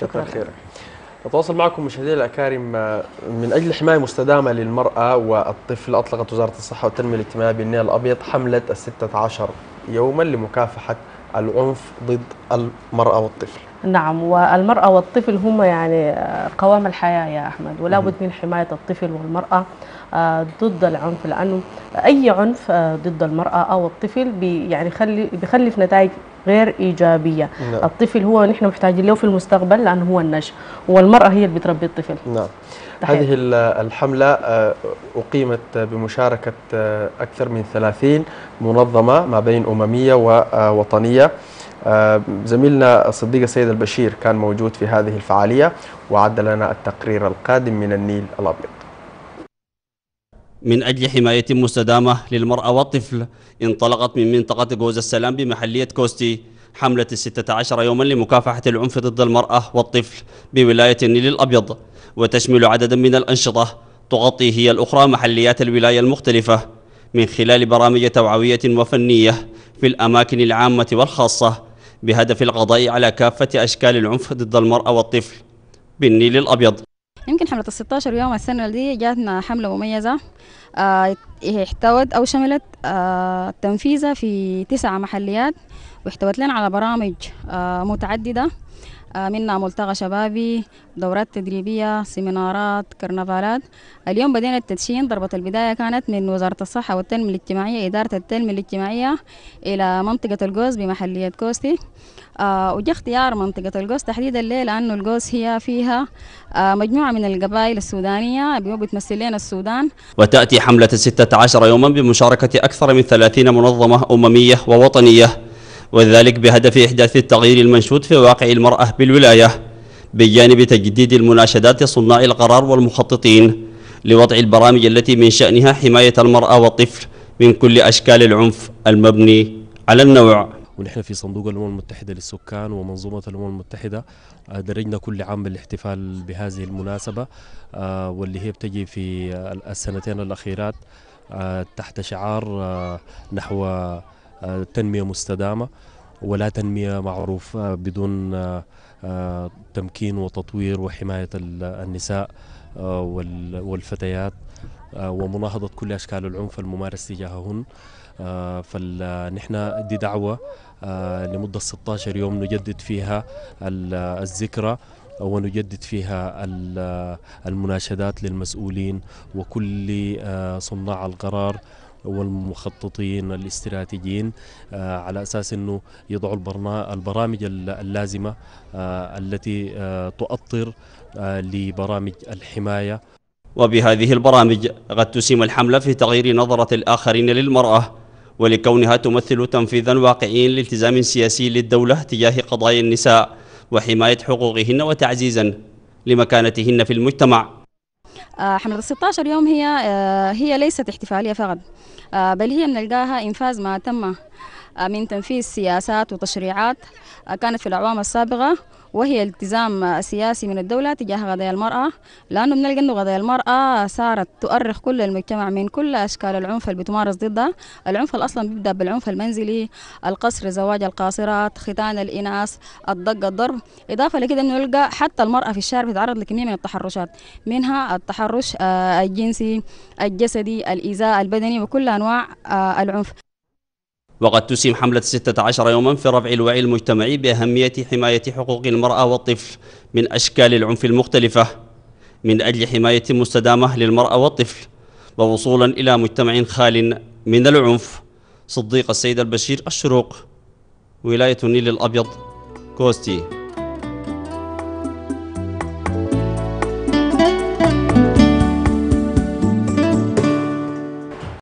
شكرا خير نتواصل معكم مشاهدينا الاكارم آه، من اجل حمايه مستدامه للمراه والطفل اطلقت وزاره الصحه والتنميه الاجتماعيه بالنيل الابيض حمله ال 16 يوما لمكافحه العنف ضد المراه والطفل. نعم والمرأة والطفل هم يعني آه، قوام الحياة يا أحمد ولا بد من حماية الطفل والمرأة آه، ضد العنف لأنه أي عنف آه، ضد المرأة أو الطفل بي يعني خلي بيخلف نتائج غير إيجابية نعم. الطفل هو نحن محتاجين له في المستقبل لأنه هو النش والمرأة هي اللي بتربي الطفل نعم تحيح. هذه الحملة أقيمت بمشاركة أكثر من 30 منظمة ما بين أممية ووطنية آه، زميلنا الصديق السيد البشير كان موجود في هذه الفعالية وعد لنا التقرير القادم من النيل الأبيض من أجل حماية مستدامة للمرأة والطفل انطلقت من منطقة جوز السلام بمحلية كوستي حملة الستة عشر يوما لمكافحة العنف ضد المرأة والطفل بولاية النيل الأبيض وتشمل عددا من الأنشطة تغطي هي الأخرى محليات الولاية المختلفة من خلال برامج توعوية وفنية في الأماكن العامة والخاصة بهدف القضاء على كافة أشكال العنف ضد المرأة والطفل بالنيل الأبيض يمكن حملة ال 16 يوم السنة دي جاتنا حملة مميزة آه، إيه، احتوت أو شملت آه، تنفيذها في تسع محليات واحتوت لنا على برامج آه، متعددة آه، منا ملتقى شبابي دورات تدريبية سيمينارات كرنفالات اليوم بدينا التدشين ضربة البداية كانت من وزارة الصحة والتنمية الاجتماعية إدارة التنمية الاجتماعية إلى منطقة القوس بمحلية كوستي آه وجه اختيار منطقة القوس تحديدا ليه لأنه القوس هي فيها آه، مجموعة من القبائل السودانية بتمثل لنا السودان وتأتي حملة 16 يوما بمشاركة أكثر من 30 منظمة أممية ووطنية وذلك بهدف إحداث التغيير المنشود في واقع المرأة بالولاية بجانب تجديد المناشدات صناع القرار والمخططين لوضع البرامج التي من شأنها حماية المرأة والطفل من كل أشكال العنف المبني على النوع ونحن في صندوق الامم المتحده للسكان ومنظومه الامم المتحده آه، درجنا كل عام بالاحتفال بهذه المناسبه آه، واللي هي بتجي في السنتين الاخيرات آه، تحت شعار نحو آه، تنمية مستدامة ولا تنمية معروفة بدون آه، آه، تمكين وتطوير وحماية النساء والفتيات ومناهضة كل أشكال العنف الممارس تجاههن فنحن دي دعوة لمدة 16 يوم نجدد فيها الذكرى ونجدد فيها المناشدات للمسؤولين وكل صناع القرار والمخططين الاستراتيجيين آه، على أساس أنه يضعوا البرامج اللازمة آه، التي آه، تؤطر لبرامج الحماية وبهذه البرامج قد تسهم الحملة في تغيير نظرة الآخرين للمرأة ولكونها تمثل تنفيذا واقعيا لالتزام سياسي للدولة تجاه قضايا النساء وحماية حقوقهن وتعزيزا لمكانتهن في المجتمع آه، حملة 16 يوم هي آه، هي ليست احتفالية فقط آه، بل هي بنلقاها إنفاذ ما تم آه، من تنفيذ سياسات وتشريعات آه، كانت في الأعوام السابقة وهي التزام آه، سياسي من الدولة تجاه قضايا المرأة لأنه بنلقى أنه قضايا المرأة صارت تؤرخ كل المجتمع من كل أشكال العنف اللي بتمارس ضدها العنف أصلا بيبدأ بالعنف المنزلي القصر زواج القاصرات ختان الإناث الضق الضرب إضافة لكده بنلقى حتى المرأة في الشارع بتتعرض لكمية من التحرشات منها التحرش الجنسي الجسدي الإيذاء البدني وكل أنواع العنف وقد تسهم حملة 16 يوما في رفع الوعي المجتمعي بأهمية حماية حقوق المرأة والطفل من أشكال العنف المختلفة من أجل حماية مستدامة للمرأة والطفل ووصولا إلى مجتمع خال من العنف صديق السيد البشير الشروق ولاية النيل الأبيض كوستي